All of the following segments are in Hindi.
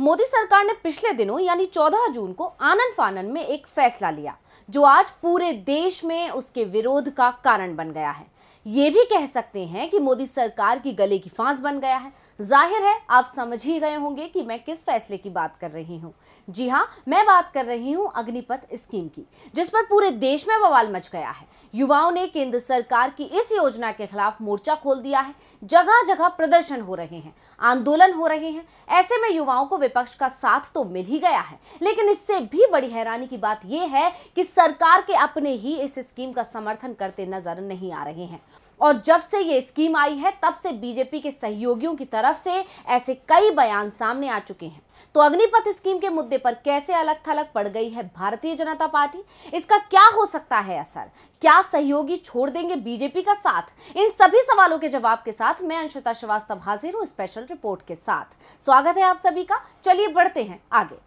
मोदी सरकार ने पिछले दिनों यानी 14 जून को आनंद फानन में एक फैसला लिया जो आज पूरे देश में उसके विरोध का कारण बन गया है ये भी कह सकते हैं कि मोदी सरकार की गले की फांस बन गया है जाहिर है आप समझ ही गए होंगे कि मैं किस फैसले की बात कर रही हूं जी हां मैं बात कर रही हूं अग्निपथ स्कीम की जिस पर पूरे देश में बवाल मच गया है युवाओं ने केंद्र सरकार की इस योजना के खिलाफ मोर्चा खोल दिया है जगह जगह प्रदर्शन हो रहे हैं आंदोलन हो रहे हैं ऐसे में युवाओं को विपक्ष का साथ तो मिल ही गया है लेकिन इससे भी बड़ी हैरानी की बात यह है कि सरकार के अपने ही इस स्कीम का समर्थन करते नजर नहीं आ रहे हैं और जब से ये स्कीम आई है तब से बीजेपी के सहयोगियों की तरफ से ऐसे कई बयान सामने आ चुके हैं तो अग्निपथ स्कीम के मुद्दे पर कैसे अलग थलग पड़ गई है भारतीय जनता पार्टी इसका क्या हो सकता है असर क्या सहयोगी छोड़ देंगे बीजेपी का साथ इन सभी सवालों के जवाब के साथ मैं अंशिता श्रीवास्तव हाजिर हूँ स्पेशल रिपोर्ट के साथ स्वागत है आप सभी का चलिए बढ़ते हैं आगे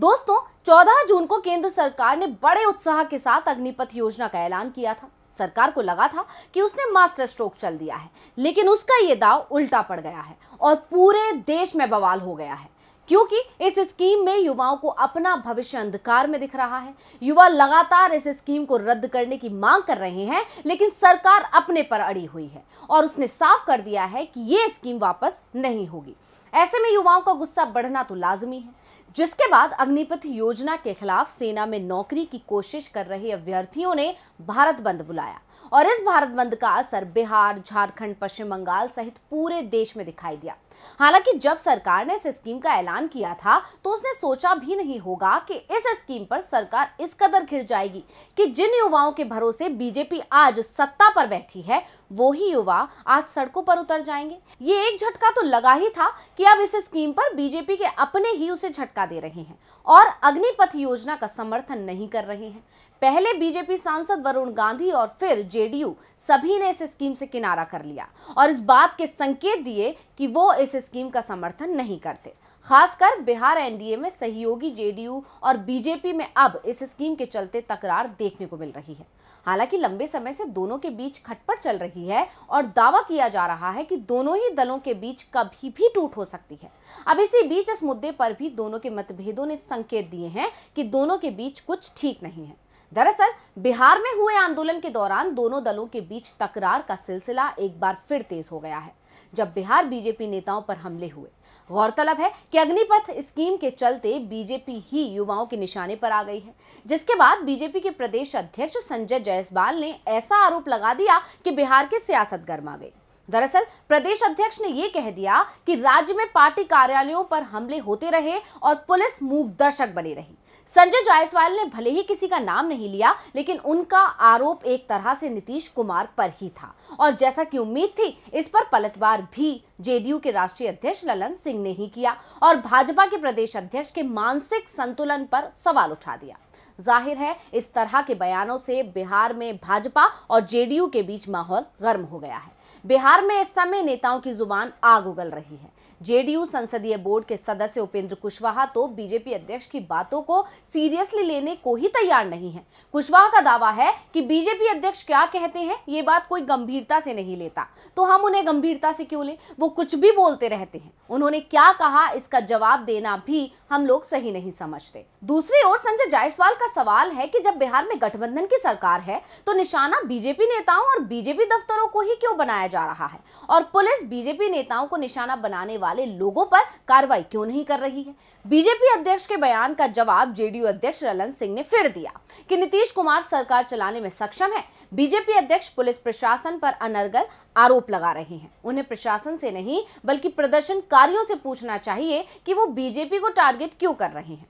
दोस्तों 14 जून को केंद्र सरकार ने बड़े उत्साह के साथ अग्निपथ योजना का ऐलान किया था सरकार को लगा था कि उसने मास्टर स्ट्रोक चल दिया है लेकिन उसका यह दाव उल्टा पड़ गया है और पूरे देश में बवाल हो गया है क्योंकि इस स्कीम में युवाओं को अपना भविष्य अंधकार में दिख रहा है युवा लगातार इस स्कीम को रद्द करने की मांग कर रहे हैं लेकिन सरकार अपने पर अड़ी हुई है और उसने साफ कर दिया है कि ये स्कीम वापस नहीं होगी ऐसे में युवाओं का गुस्सा बढ़ना तो लाजमी है जिसके बाद अग्निपथ योजना के खिलाफ सेना में नौकरी की कोशिश कर रहे अभ्यर्थियों ने भारत बंद बुलाया और इस भारत बंद का असर बिहार झारखंड पश्चिम बंगाल सहित पूरे देश में दिखाई दिया हालांकि जब सरकार ने इस स्कीम का ऐलान किया था तो उसने सोचा भी नहीं होगा कि इस स्कीम पर सरकार इस कदर घिर जाएगी कि जिन युवाओं के भरोसे बीजेपी आज सत्ता पर बैठी है वो ही युवा आज सड़कों पर उतर जाएंगे ये एक झटका तो लगा ही था कि अब इस स्कीम पर बीजेपी के अपने ही उसे झटका दे रहे हैं और अग्निपथ योजना का समर्थन नहीं कर रहे हैं पहले बीजेपी सांसद वरुण गांधी और फिर जेडीयू सभी ने इस स्कीम से किनारा कर लिया और इस बात के संकेत दिए कि वो इस स्कीम का समर्थन नहीं करते खासकर बिहार एनडीए में सहयोगी जेडीयू और बीजेपी में अब इस स्कीम के चलते तकरार देखने को मिल रही है हालांकि लंबे समय से दोनों के बीच खटपट चल रही है और दावा किया जा रहा है कि दोनों ही दलों के बीच कभी भी टूट हो सकती है अब इसी बीच इस मुद्दे पर भी दोनों के मतभेदों ने संकेत दिए हैं कि दोनों के बीच कुछ ठीक नहीं है दरअसल बिहार में हुए आंदोलन के दौरान दोनों दलों के बीच तकरार का सिलसिला एक बार फिर तेज हो गया है जब बिहार बीजेपी नेताओं पर हमले हुए गौरतलब है कि अग्निपथ स्कीम के चलते बीजेपी ही युवाओं के निशाने पर आ गई है जिसके बाद बीजेपी के प्रदेश अध्यक्ष संजय जायसवाल ने ऐसा आरोप लगा दिया कि बिहार की सियासत गर्मा गई दरअसल प्रदेश अध्यक्ष ने यह कह दिया कि राज्य में पार्टी कार्यालयों पर हमले होते रहे और पुलिस मूक दर्शक बनी रही संजय जायसवाल ने भले ही किसी का नाम नहीं लिया लेकिन उनका आरोप एक तरह से नीतीश कुमार पर ही था और जैसा कि उम्मीद थी इस पर पलटवार भी जेडीयू के राष्ट्रीय अध्यक्ष ललन सिंह ने ही किया और भाजपा के प्रदेश अध्यक्ष के मानसिक संतुलन पर सवाल उठा दिया जाहिर है इस तरह के बयानों से बिहार में भाजपा और जेडीयू के बीच माहौल गर्म हो गया है बिहार में इस समय नेताओं की जुबान आग उगल रही है जेडीयू संसदीय बोर्ड के सदस्य उपेंद्र कुशवाहा तो बीजेपी अध्यक्ष की बातों को सीरियसली लेने को ही तैयार नहीं है कुशवाहा का दावा है कि बीजेपी अध्यक्ष क्या कहते हैं ये बात कोई गंभीरता से नहीं लेता तो हम उन्हें गंभीरता से क्यों लें वो कुछ भी बोलते रहते हैं उन्होंने क्या कहा इसका जवाब देना भी हम लोग सही नहीं समझते दूसरी ओर संजय जायसवाल का सवाल है कि जब बिहार में गठबंधन की सरकार है तो निशाना बीजेपी नेताओं और बीजेपी दफ्तरों को ही क्यों बनाया जा रहा है और पुलिस बीजेपी नेताओं को निशाना बनाने वाले लोगों पर कार्रवाई क्यों नहीं कर रही है बीजेपी अध्यक्ष के बयान का जवाब जेडीयू अध्यक्ष ललन सिंह ने फिर दिया कि नीतीश कुमार सरकार चलाने में सक्षम है बीजेपी अध्यक्ष पुलिस प्रशासन पर अनर्गल आरोप लगा रहे हैं उन्हें प्रशासन से नहीं बल्कि प्रदर्शनकारियों से पूछना चाहिए कि वो बीजेपी को टारगेट क्यों कर रहे हैं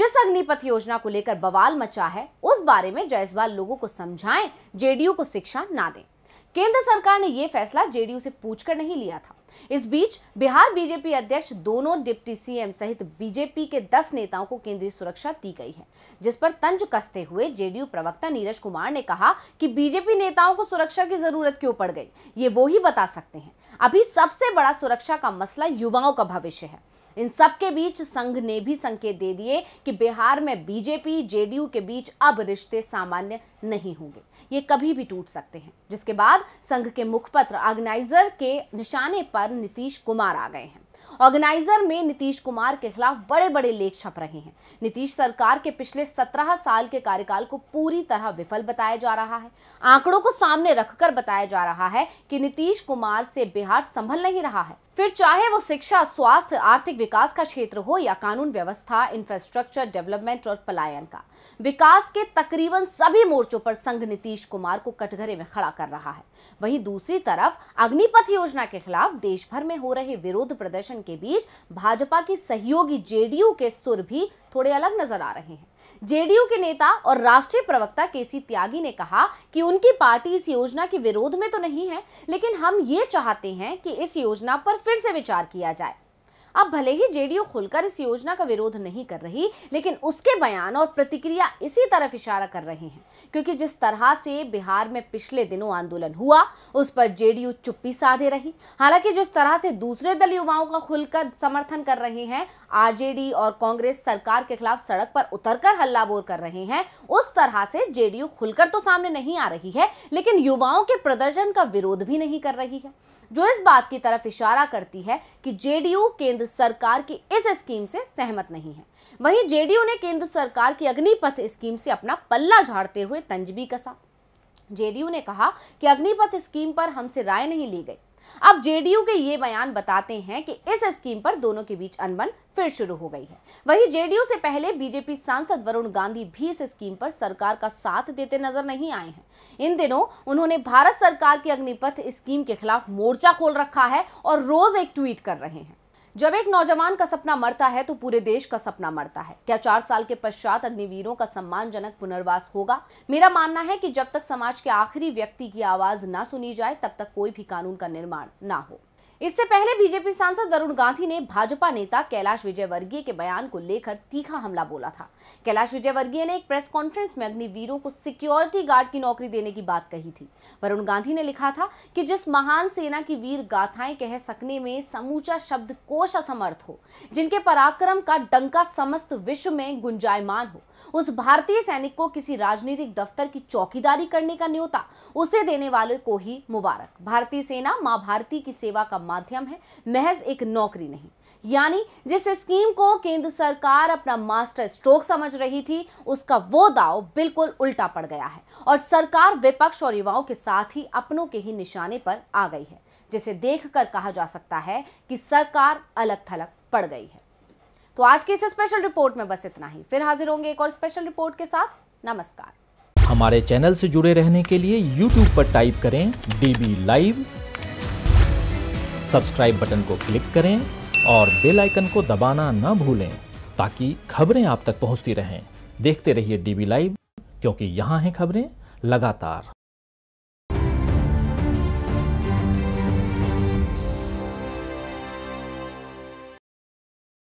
जिस अग्निपथ योजना को लेकर बवाल मचा है उस बारे में जायसवाल लोगों को समझाएं जेडीयू को शिक्षा ना दें केंद्र सरकार ने यह फैसला जेडीयू से पूछकर नहीं लिया था इस बीच बिहार बीजेपी अध्यक्ष दोनों डिप्टी सीएम सहित बीजेपी के दस नेताओं को केंद्रीय सुरक्षा दी गई है जिस पर तंज कसते हुए जेडीयू प्रवक्ता नीरज कुमार ने कहा कि बीजेपी नेताओं को सुरक्षा की जरूरत क्यों पड़ गई ये वो ही बता सकते हैं अभी सबसे बड़ा सुरक्षा का मसला युवाओं का भविष्य है इन सब के बीच संघ ने भी संकेत दे दिए कि बिहार में बीजेपी जेडीयू के बीच अब रिश्ते सामान्य नहीं होंगे ये कभी भी टूट सकते हैं जिसके बाद संघ के मुखपत्र ऑर्गेनाइजर के निशाने पर नीतीश कुमार आ गए हैं ऑर्गेनाइजर में नीतीश कुमार के खिलाफ बड़े बड़े लेख छप रहे हैं नीतीश सरकार के पिछले सत्रह साल के कार्यकाल को पूरी तरह विफल बताया जा रहा है आंकड़ों को सामने रखकर बताया जा रहा है कि नीतीश कुमार से बिहार संभल नहीं रहा है फिर चाहे वो शिक्षा स्वास्थ्य आर्थिक विकास का क्षेत्र हो या कानून व्यवस्था इंफ्रास्ट्रक्चर डेवलपमेंट और पलायन का विकास के तकरीबन सभी मोर्चों पर संघ नीतीश कुमार को कटघरे में खड़ा कर रहा है वहीं दूसरी तरफ अग्निपथ योजना के खिलाफ देश भर में हो रहे विरोध प्रदर्शन के के बीच भाजपा की सहयोगी जेडीयू के सुर भी थोड़े अलग नजर आ रहे हैं जेडीयू के नेता और राष्ट्रीय प्रवक्ता केसी त्यागी ने कहा कि उनकी पार्टी इस योजना के विरोध में तो नहीं है लेकिन हम ये चाहते हैं कि इस योजना पर फिर से विचार किया जाए अब भले ही जेडीयू खुलकर इस योजना का विरोध नहीं कर रही लेकिन उसके बयान और प्रतिक्रिया इसी तरफ इशारा कर रहे हैं क्योंकि जिस तरह से बिहार में पिछले दिनों आंदोलन हुआ उस पर जेडीयू चुप्पी साधे रही हालांकि जिस तरह से दूसरे दल युवाओं का खुलकर समर्थन कर रहे हैं आरजेडी और कांग्रेस सरकार के खिलाफ सड़क पर उतरकर बोल कर रहे हैं उस तरह से जेडीयू खुलकर तो सामने नहीं आ रही है लेकिन युवाओं के प्रदर्शन का विरोध भी नहीं कर रही है जो इस बात की तरफ इशारा करती है कि जेडीयू केंद्र केंद्र सरकार की इस स्कीम से सहमत नहीं है वहीं जेडीयू ने केंद्र सरकार की अग्निपथ स्कीम से अपना पल्ला झाड़ते हुए तंज भी कसा जेडीयू ने कहा कि अग्निपथ स्कीम पर हमसे राय नहीं ली गई अब जेडीयू के ये बयान बताते हैं कि इस स्कीम पर दोनों के बीच अनबन फिर शुरू हो गई है वहीं जेडीयू से पहले बीजेपी सांसद वरुण गांधी भी इस स्कीम पर सरकार का साथ देते नजर नहीं आए हैं इन दिनों उन्होंने भारत सरकार की अग्निपथ स्कीम के खिलाफ मोर्चा खोल रखा है और रोज एक ट्वीट कर रहे हैं जब एक नौजवान का सपना मरता है तो पूरे देश का सपना मरता है क्या चार साल के पश्चात अग्निवीरों का सम्मानजनक पुनर्वास होगा मेरा मानना है कि जब तक समाज के आखिरी व्यक्ति की आवाज ना सुनी जाए तब तक कोई भी कानून का निर्माण ना हो इससे पहले बीजेपी सांसद वरुण गांधी ने भाजपा नेता कैलाश विजयवर्गीय के बयान को लेकर तीखा हमला बोला था कैलाश विजयवर्गीय ने एक प्रेस कॉन्फ्रेंस में अग्निवीरों को सिक्योरिटी गार्ड की नौकरी देने की बात कही थी वरुण गांधी ने लिखा था कि जिस महान सेना की वीर गाथाएं कह सकने में समूचा शब्द कोश असमर्थ हो जिनके पराक्रम का डंका समस्त विश्व में गुंजायमान हो उस भारतीय सैनिक को किसी राजनीतिक दफ्तर की चौकीदारी करने का न्योता उसे देने वाले को ही मुबारक भारतीय सेना माँ भारती की सेवा का माध्यम है महज एक नौकरी नहीं यानी जिस स्कीम को केंद्र सरकार अपना मास्टर स्ट्रोक समझ रही थी उसका वो दाव बिल्कुल उल्टा पड़ गया है और सरकार विपक्ष और युवाओं के साथ ही अपनों के ही निशाने पर आ गई है जिसे देखकर कहा जा सकता है कि सरकार अलग थलग पड़ गई है तो आज की इस स्पेशल रिपोर्ट में बस इतना ही फिर हाजिर होंगे एक और स्पेशल रिपोर्ट के साथ नमस्कार हमारे चैनल से जुड़े रहने के लिए यूट्यूब पर टाइप करें डीबी लाइव सब्सक्राइब बटन को क्लिक करें और बेल आइकन को दबाना ना भूलें ताकि खबरें आप तक पहुंचती रहें देखते रहिए डीबी लाइव क्योंकि यहाँ हैं खबरें लगातार